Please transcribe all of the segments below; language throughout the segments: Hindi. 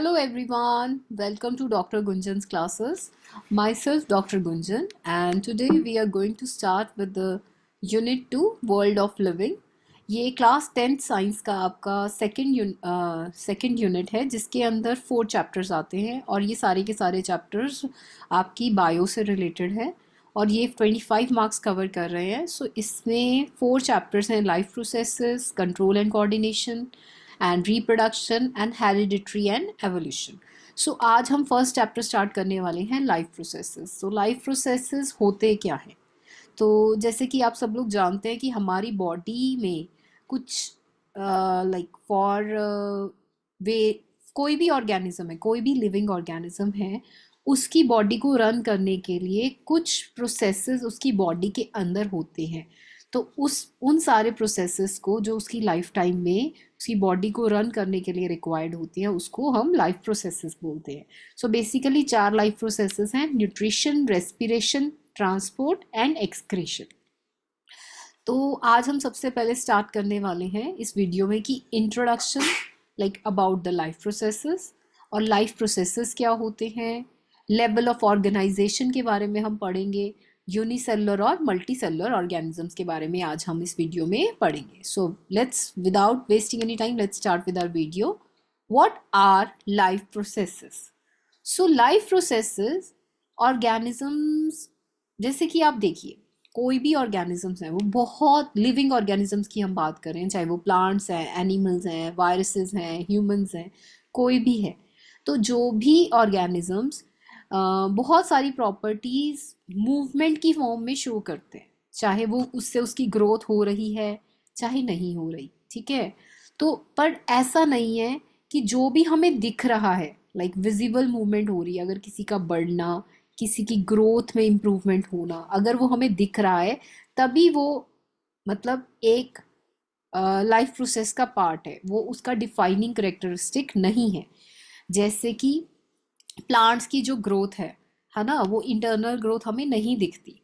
Hello everyone, welcome to Dr. Gunjan's classes. Myself Dr. Gunjan and today we are going to start with the Unit 2 World of Living. ये क्लास टेंथ साइंस का आपका सेकंड सेकंड यूनिट है जिसके अंदर फोर चैप्टर्स आते हैं और ये सारे के सारे चैप्टर्स आपकी बायो से रिलेटेड है और ये फाइव मार्क्स कवर कर रहे हैं सो so, इसमें फोर चैप्टर्स हैं life processes control and coordination and reproduction and heredity and evolution so आज हम फर्स्ट चैप्टर स्टार्ट करने वाले हैं life processes so life processes होते क्या हैं तो जैसे कि आप सब लोग जानते हैं कि हमारी बॉडी में कुछ लाइक फॉर वे कोई भी ऑर्गेनिज्म है कोई भी लिविंग ऑर्गेनिज्म है उसकी बॉडी को रन करने के लिए कुछ प्रोसेसेस उसकी बॉडी के अंदर होते हैं तो उस उन सारे प्रोसेसेस को जो उसकी लाइफ टाइम में उसकी बॉडी को रन करने के लिए रिक्वायर्ड होती है उसको हम लाइफ प्रोसेसेस बोलते हैं सो बेसिकली चार लाइफ प्रोसेसेस हैं nutrition respiration transport and excretion तो आज हम सबसे पहले स्टार्ट करने वाले हैं इस वीडियो में कि introduction like about the life processes और लाइफ प्रोसेसेस क्या होते हैं लेवल ऑफ ऑर्गेनाइजेशन के बारे में हम पढ़ेंगे यूनिसेलुलर और मल्टीसेलुलर ऑर्गेनिजम्स के बारे में आज हम इस वीडियो में पढ़ेंगे so let's without wasting any time let's start with our video what are life process so life process organisms जैसे कि आप देखिए कोई भी ऑर्गेनिजम्स हैं वो बहुत लिविंग ऑर्गेनिजम्स की हम बात करें चाहे वो प्लांट्स हैं एनिमल्स हैं वायरसेस हैं ह्यूमंस हैं कोई भी है तो जो भी ऑर्गेनिजम्स बहुत सारी प्रॉपर्टीज़ मूवमेंट की फॉर्म में शो करते हैं चाहे वो उससे उसकी ग्रोथ हो रही है चाहे नहीं हो रही ठीक है तो पर ऐसा नहीं है कि जो भी हमें दिख रहा है लाइक विजिबल मूवमेंट हो रही है अगर किसी का बढ़ना किसी की ग्रोथ में इम्प्रूवमेंट होना अगर वो हमें दिख रहा है तभी वो मतलब एक लाइफ uh, प्रोसेस का पार्ट है वो उसका डिफाइनिंग करेक्टरिस्टिक नहीं है जैसे कि प्लांट्स की जो ग्रोथ है है ना वो इंटरनल ग्रोथ हमें नहीं दिखती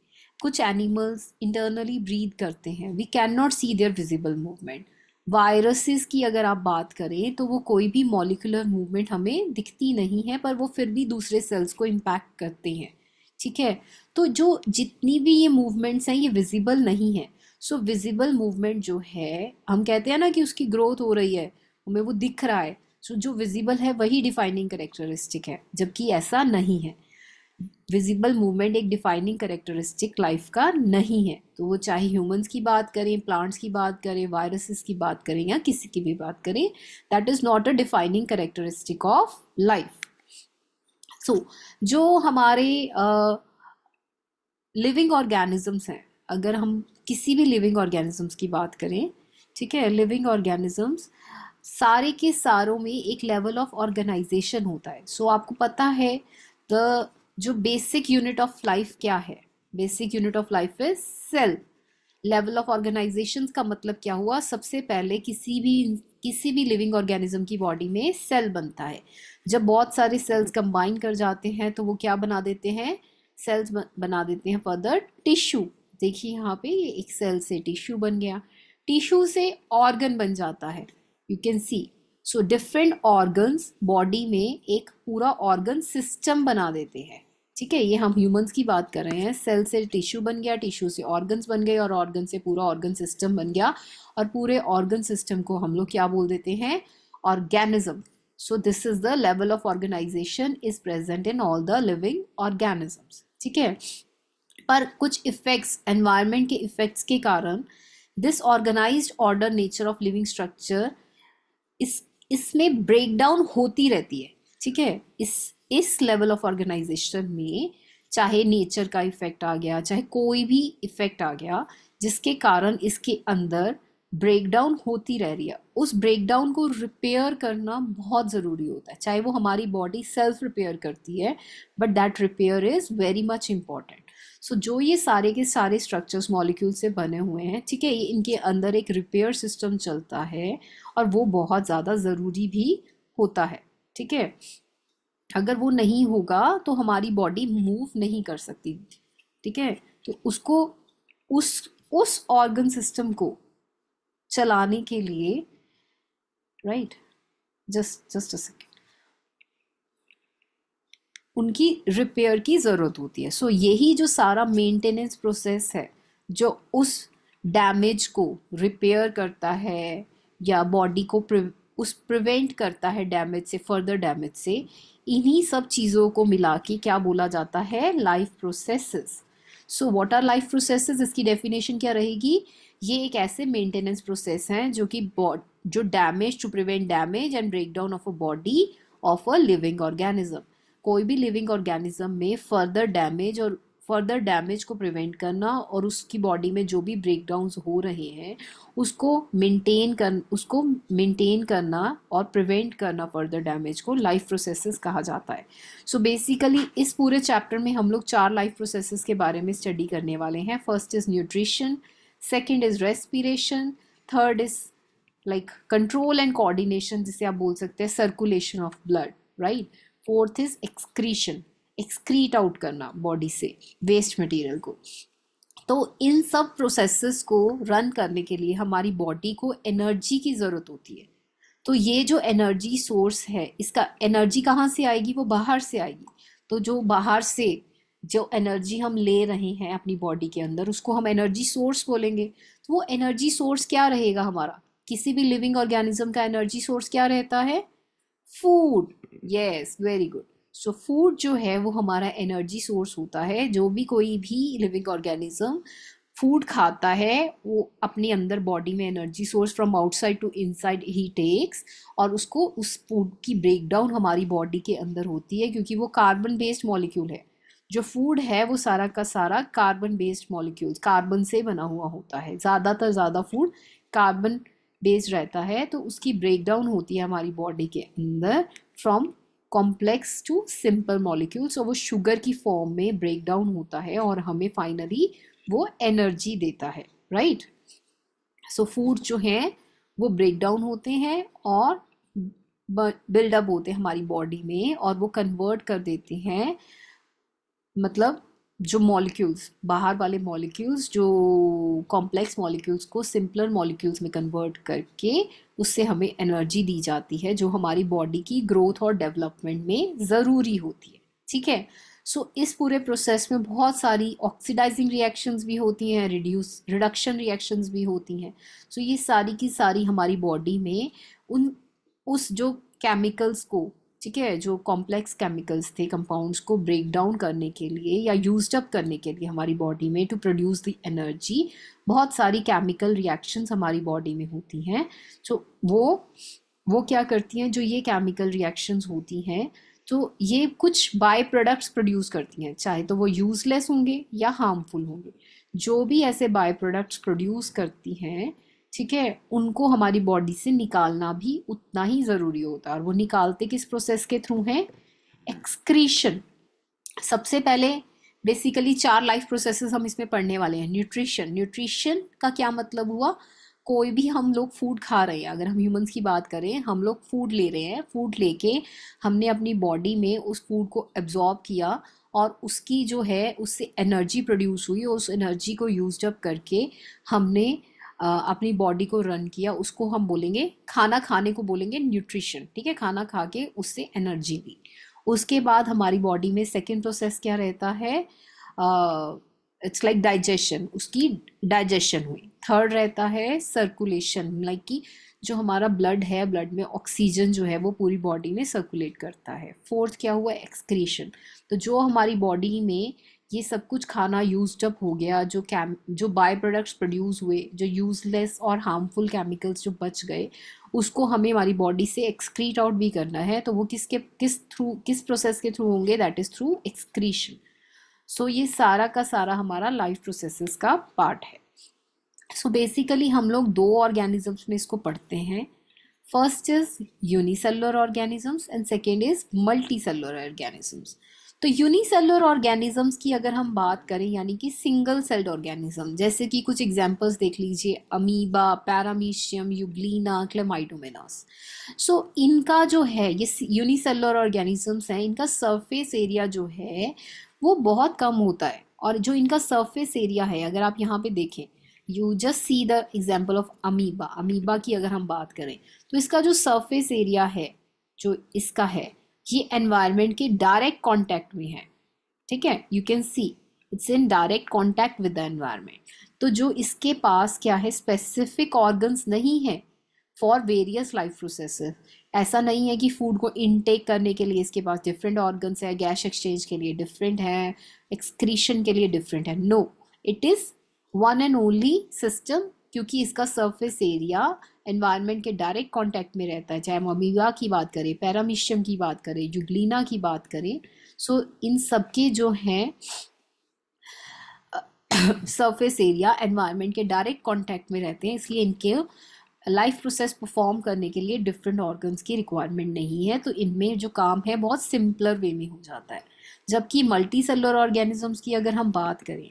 कुछ एनिमल्स इंटरनली ब्रीद करते हैं we can not see their visible movement viruses की अगर आप बात करें तो वो कोई भी मॉलिकुलर मूवमेंट हमें दिखती नहीं है पर वो फिर भी दूसरे सेल्स को इम्पैक्ट करते हैं ठीक है तो जो जितनी भी ये मूवमेंट्स हैं ये विजिबल नहीं है सो विजिबल मूवमेंट जो है हम कहते हैं ना कि उसकी ग्रोथ हो रही है हमें वो दिख रहा है सो जो विजिबल है वही डिफाइनिंग करेक्टरिस्टिक है जबकि ऐसा नहीं है विजिबल मूवमेंट एक डिफाइनिंग करेक्टरिस्टिक लाइफ का नहीं है तो वो चाहे ह्यूमंस की बात करें प्लांट्स की बात करें वायरसेस की बात करें या किसी की भी बात करें that is not a defining characteristic of life so जो हमारे लिविंग uh, ऑर्गेनिजम्स हैं अगर हम किसी भी लिविंग ऑर्गेनिजम्स की बात करें ठीक है लिविंग ऑर्गेनिजम्स सारे के सारों में एक लेवल ऑफ ऑर्गेनाइजेशन होता है सो so, आपको पता है द जो बेसिक यूनिट ऑफ लाइफ क्या है basic unit of life is cell level of organization का मतलब क्या हुआ सबसे पहले किसी भी किसी भी लिविंग ऑर्गेनिज्म की बॉडी में सेल बनता है जब बहुत सारे सेल्स कंबाइन कर जाते हैं तो वो क्या बना देते हैं सेल्स बना देते हैं फर्दर टिश्यू देखिए यहाँ पे ये एक सेल से टिश्यू बन गया टिश्यू से ऑर्गन बन जाता है you can see so different organs body में एक पूरा ऑर्गन सिस्टम बना देते हैं ठीक है ये हम ह्यूमंस की बात कर रहे हैं सेल से टिश्यू बन गया टिश्यू से ऑर्गन्स बन गए और ऑर्गन से पूरा ऑर्गन सिस्टम बन गया और पूरे ऑर्गन सिस्टम को हम लोग क्या बोल देते हैं organism so this is the level of organization is present in all the living organisms ठीक है पर कुछ इफेक्ट्स एनवायरमेंट के इफेक्ट्स के कारण this organize order nature of living structure इस इसमें ब्रेक डाउन होती रहती है ठीक है इस इस लेवल ऑफ ऑर्गेनाइजेशन में चाहे नेचर का इफेक्ट आ गया चाहे कोई भी इफेक्ट आ गया जिसके कारण इसके अंदर ब्रेकडाउन होती रह रही है उस ब्रेकडाउन को रिपेयर करना बहुत ज़रूरी होता है चाहे वो हमारी बॉडी सेल्फ रिपेयर करती है but that repair is very much important so जो ये सारे के सारे स्ट्रक्चर्स मॉलिक्यूल से बने हुए हैं ठीक है ये इनके अंदर एक रिपेयर सिस्टम चलता है और वो बहुत ज़्यादा ज़रूरी भी होता है ठीक है अगर वो नहीं होगा तो हमारी बॉडी मूव नहीं कर सकती ठीक है तो उसको उस उस ऑर्गन सिस्टम को चलाने के लिए राइट जस्ट जस्ट अ उनकी रिपेयर की ज़रूरत होती है सो so, यही जो सारा मेंटेनेंस प्रोसेस है जो उस डैमेज को रिपेयर करता है या बॉडी को उस प्रिवेंट करता है डैमेज से फर्दर डैमेज से इन्हीं सब चीज़ों को मिला के क्या बोला जाता है life processes so what are life processes इसकी डेफिनेशन क्या रहेगी ये एक ऐसे मेंटेनेंस प्रोसेस हैं जो कि जो damage to prevent damage and break down of a body of a living organism कोई भी लिविंग ऑर्गेनिज्म में फर्दर डैमेज और फर्दर डैमेज को प्रिवेंट करना और उसकी बॉडी में जो भी ब्रेकडाउन हो रहे हैं उसको मेंटेन कर उसको मेंटेन करना और प्रिवेंट करना फर्दर डैमेज को लाइफ प्रोसेसेस कहा जाता है सो so बेसिकली इस पूरे चैप्टर में हम लोग चार लाइफ प्रोसेसेस के बारे में स्टडी करने वाले हैं first is nutrition second is respiration third is like control and coordination जिसे आप बोल सकते हैं circulation of blood right fourth is excretion excrete out करना बॉडी से वेस्ट मटेरियल को तो इन सब प्रोसेसेस को रन करने के लिए हमारी बॉडी को एनर्जी की ज़रूरत होती है तो ये जो एनर्जी सोर्स है इसका एनर्जी कहाँ से आएगी वो बाहर से आएगी तो जो बाहर से जो एनर्जी हम ले रहे हैं अपनी बॉडी के अंदर उसको हम एनर्जी सोर्स बोलेंगे तो वो एनर्जी सोर्स क्या रहेगा हमारा किसी भी लिविंग ऑर्गेनिज्म का एनर्जी सोर्स क्या रहता है food yes very good so so, food जो है वो हमारा एनर्जी सोर्स होता है जो भी कोई भी लिविंग ऑर्गेनिज्म फूड खाता है वो अपने अंदर बॉडी में energy source from outside to inside ही टेक्स और उसको उस फूड की ब्रेकडाउन हमारी बॉडी के अंदर होती है क्योंकि वो कार्बन बेस्ड मॉलिक्यूल है जो फूड है वो सारा का सारा कार्बन बेस्ड मॉलिक्यूल कार्बन से बना हुआ होता है ज़्यादातर ज़्यादा फूड कार्बन बेस्ड रहता है तो उसकी ब्रेकडाउन होती है हमारी बॉडी के अंदर from complex to simple molecule so वो शुगर की फॉर्म में ब्रेक डाउन होता है और हमें फाइनली वो एनर्जी देता है राइट सो फूड जो हैं वो ब्रेक डाउन होते हैं और बिल्डअप होते हैं हमारी बॉडी में और वो कन्वर्ट कर देते हैं मतलब जो मॉलिक्यूल्स बाहर वाले मॉलिक्यूल्स जो कॉम्प्लेक्स मॉलिक्यूल्स को सिंपलर मॉलिक्यूल्स में कन्वर्ट करके उससे हमें एनर्जी दी जाती है जो हमारी बॉडी की ग्रोथ और डेवलपमेंट में ज़रूरी होती है ठीक है सो so, इस पूरे प्रोसेस में बहुत सारी ऑक्सीडाइजिंग रिएक्शंस भी होती हैं रिड्यूस रिडक्शन रिएक्शंस भी होती हैं सो so, ये सारी की सारी हमारी बॉडी में उन उस जो केमिकल्स को ठीक है जो कॉम्प्लेक्स केमिकल्स थे कंपाउंड्स को ब्रेक डाउन करने के लिए या यूज अप करने के लिए हमारी बॉडी में टू प्रोड्यूस द एनर्जी बहुत सारी केमिकल रिएक्शंस हमारी बॉडी में होती हैं तो वो वो क्या करती हैं जो ये केमिकल रिएक्शंस होती हैं तो ये कुछ बाय प्रोडक्ट्स प्रोड्यूस करती हैं चाहे तो वो यूज़लेस होंगे या हार्मफुल होंगे जो भी ऐसे बाय प्रोडक्ट्स प्रोड्यूस करती हैं ठीक है उनको हमारी बॉडी से निकालना भी उतना ही ज़रूरी होता है और वो निकालते किस प्रोसेस के थ्रू हैं एक्सक्रीशन सबसे पहले बेसिकली चार लाइफ प्रोसेसेस हम इसमें पढ़ने वाले हैं न्यूट्रिशन न्यूट्रिशन का क्या मतलब हुआ कोई भी हम लोग फूड खा रहे हैं अगर हम ह्यूमंस की बात करें हम लोग फूड ले रहे हैं फूड लेके हमने अपनी बॉडी में उस फूड को एब्जॉर्ब किया और उसकी जो है उससे एनर्जी प्रोड्यूस हुई और उस एनर्जी को यूज अप करके हमने अपनी बॉडी को रन किया उसको हम बोलेंगे खाना खाने को बोलेंगे न्यूट्रिशन ठीक है खाना खा के उससे एनर्जी ली उसके बाद हमारी बॉडी में सेकेंड प्रोसेस क्या रहता है इट्स लाइक डाइजेशन उसकी डाइजेशन हुई थर्ड रहता है सर्कुलेशन लाइक कि जो हमारा ब्लड है ब्लड में ऑक्सीजन जो है वो पूरी बॉडी में सर्कुलेट करता है फोर्थ क्या हुआ एक्सक्रीशन तो जो हमारी बॉडी में ये सब कुछ खाना यूज जब हो गया जो कैम जो बाय प्रोडक्ट्स प्रोड्यूस हुए जो यूजलेस और हार्मफुल केमिकल्स जो बच गए उसको हमें हमारी बॉडी से एक्सक्रीट आउट भी करना है तो वो किसके किस थ्रू किस प्रोसेस के थ्रू होंगे that is through excretion so ये सारा का सारा हमारा लाइफ प्रोसेसेस का पार्ट है सो so बेसिकली हम लोग दो ऑर्गेनिजम्स में इसको पढ़ते हैं first is unicellular organisms and second is multicellular organisms तो यूनिसेलुलर ऑर्गेनिजम्स की अगर हम बात करें यानी कि सिंगल सेल्ड ऑर्गेनिज्म जैसे कि कुछ एग्जांपल्स देख लीजिए amoeba paramecium euglena chlamydomonas so इनका जो है ये यूनिसेलुलर ऑर्गेनिजम्स हैं इनका सरफेस एरिया जो है वो बहुत कम होता है और जो इनका सरफेस एरिया है अगर आप यहाँ पे देखें you just see the example of amoeba amoeba की अगर हम बात करें तो इसका जो सरफेस एरिया है जो इसका है ये एनवायरमेंट के डायरेक्ट कॉन्टैक्ट में है ठीक है you can see it's in direct contact with the environment तो जो इसके पास क्या है स्पेसिफिक ऑर्गन्स नहीं है फॉर वेरियस लाइफ प्रोसेस ऐसा नहीं है कि फूड को इनटेक करने के लिए इसके पास डिफरेंट ऑर्गन्स है गैस एक्सचेंज के लिए डिफरेंट है एक्सक्रीशन के लिए डिफरेंट है no it is one and only system क्योंकि इसका सरफेस एरिया एनवायरनमेंट के डायरेक्ट कांटेक्ट में रहता है चाहे हम अमीगा की बात करें पैरामिशियम की बात करें जुगलीना की बात करें सो so, इन सब के जो हैं सरफेस एरिया एनवायरनमेंट के डायरेक्ट कांटेक्ट में रहते हैं इसलिए इनके लाइफ प्रोसेस परफॉर्म करने के लिए डिफरेंट ऑर्गन्स की रिक्वायरमेंट नहीं है तो इनमें जो काम है बहुत सिंपलर वे में हो जाता है जबकि मल्टी सेलर ऑर्गेनिजम्स की अगर हम बात करें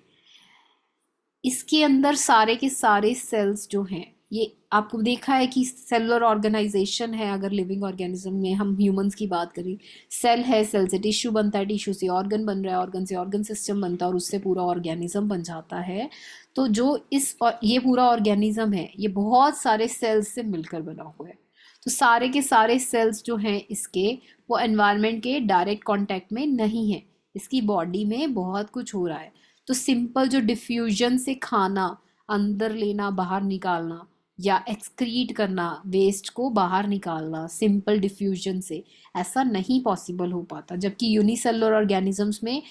इसके अंदर सारे के सारे सेल्स जो हैं ये आपको देखा है कि सेलुलर ऑर्गेनाइजेशन है अगर लिविंग ऑर्गेनिज्म में हम ह्यूमंस की बात करें सेल है सेल से टिश्यू बनता है टिश्यू से ऑर्गन बन रहा है ऑर्गन से ऑर्गन सिस्टम बनता है और उससे पूरा ऑर्गेनिज्म बन जाता है तो जो इस ये पूरा ऑर्गेनिज्म है ये बहुत सारे सेल्स से मिलकर बना हुआ है तो सारे के सारे सेल्स जो हैं इसके वो एनवायरमेंट के डायरेक्ट कॉन्टैक्ट में नहीं है इसकी बॉडी में बहुत कुछ हो रहा है तो सिंपल जो डिफ्यूजन से खाना अंदर लेना बाहर निकालना या एक्सक्रीट करना वेस्ट को बाहर निकालना सिंपल डिफ्यूजन से ऐसा नहीं पॉसिबल हो पाता जबकि यूनिसेलर ऑर्गेनिजम्स में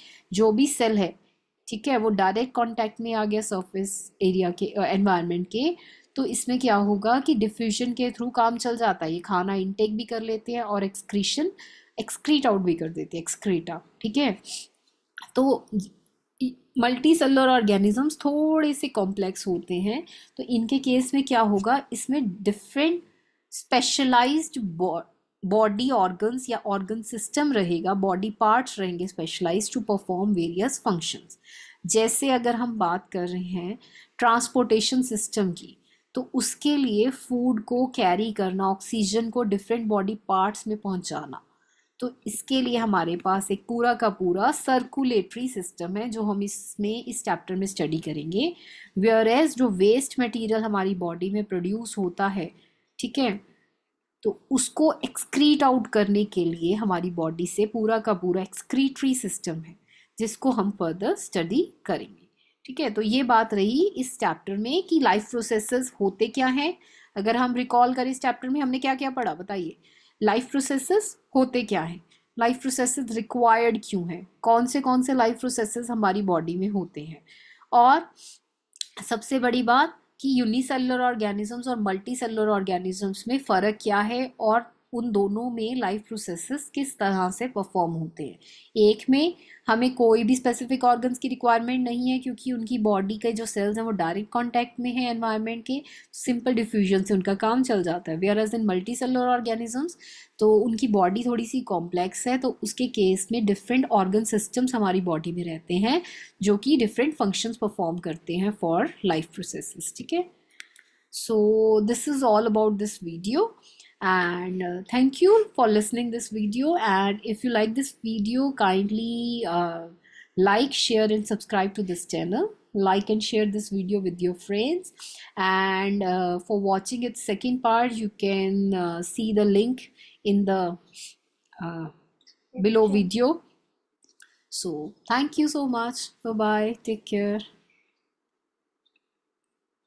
जो भी सेल है ठीक है वो डायरेक्ट कांटेक्ट में आ गया सरफेस एरिया के एनवायरनमेंट के तो इसमें क्या होगा कि डिफ्यूजन के थ्रू काम चल जाता है ये खाना इनटेक भी कर लेते हैं और एक्सक्रीशन एक्सक्रीट आउट भी कर देते हैं एक्सक्रीटा ठीक है तो मल्टी सेलर ऑर्गेनिजम्स थोड़े से कॉम्प्लेक्स होते हैं तो इनके केस में क्या होगा इसमें डिफरेंट स्पेशलाइज्ड बॉडी ऑर्गन्स या ऑर्गन सिस्टम रहेगा बॉडी पार्ट्स रहेंगे specialize to perform various functions जैसे अगर हम बात कर रहे हैं ट्रांसपोर्टेशन सिस्टम की तो उसके लिए फूड को कैरी करना ऑक्सीजन को डिफरेंट बॉडी पार्ट्स में पहुंचाना तो इसके लिए हमारे पास एक पूरा का पूरा सर्कुलेटरी सिस्टम है जो हम इसमें इस चैप्टर में स्टडी करेंगे वेयर एज जो वेस्ट मटेरियल हमारी बॉडी में प्रोड्यूस होता है ठीक है तो उसको एक्सक्रीट आउट करने के लिए हमारी बॉडी से पूरा का पूरा एक्सक्रीटरी सिस्टम है जिसको हम फर्दर स्टडी करेंगे ठीक है तो ये बात रही इस चैप्टर में कि लाइफ प्रोसेसेस होते क्या हैं अगर हम रिकॉल करें इस चैप्टर में हमने क्या क्या पढ़ा बताइए लाइफ प्रोसेसेस होते क्या हैं लाइफ प्रोसेसेस रिक्वायर्ड क्यों हैं कौन से कौन से लाइफ प्रोसेसेस हमारी बॉडी में होते हैं और सबसे बड़ी बात कि यूनिसेलुलर ऑर्गेनिजम्स और मल्टी सेलुलर ऑर्गेनिजम्स में फ़र्क क्या है और उन दोनों में लाइफ प्रोसेसेस किस तरह से परफॉर्म होते हैं एक में हमें कोई भी स्पेसिफिक ऑर्गन्स की रिक्वायरमेंट नहीं है क्योंकि उनकी बॉडी के जो सेल्स हैं वो डायरेक्ट कॉन्टैक्ट में है एनवायरमेंट के सिंपल डिफ्यूजन से उनका काम चल जाता है whereas in multicellular organisms तो उनकी बॉडी थोड़ी सी कॉम्प्लेक्स है तो उसके केस में डिफरेंट ऑर्गन सिस्टम्स हमारी बॉडी में रहते हैं जो कि डिफरेंट फंक्शंस परफॉर्म करते हैं फॉर लाइफ प्रोसेसेस ठीक है so this is all about this video and uh, thank you for listening this video and if you like this video kindly uh, like share and subscribe to this channel like and share this video with your friends and uh, for watching its second part you can uh, see the link in the uh, below video so thank you so much bye bye take care